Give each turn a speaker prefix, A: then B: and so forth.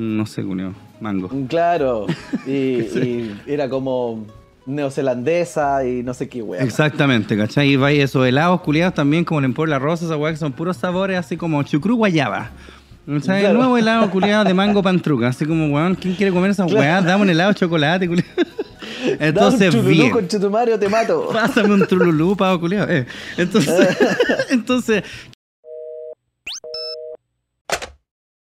A: no sé, culio, mango.
B: Claro, y, era como neozelandesa y no sé qué weá. Exactamente,
A: ¿cachai? Y esos helados culiados también, como el de La Rosa, esa weá que son puros sabores así como chucrú guayaba. El nuevo helado culiado de mango pantruca. Así como, weón, ¿quién quiere comer esas claro. Dame un helado de chocolate, culiado. Entonces, un con
C: chutumario te mato.
A: Pásame un trululú, pavo culiado. Eh.
C: Entonces, entonces,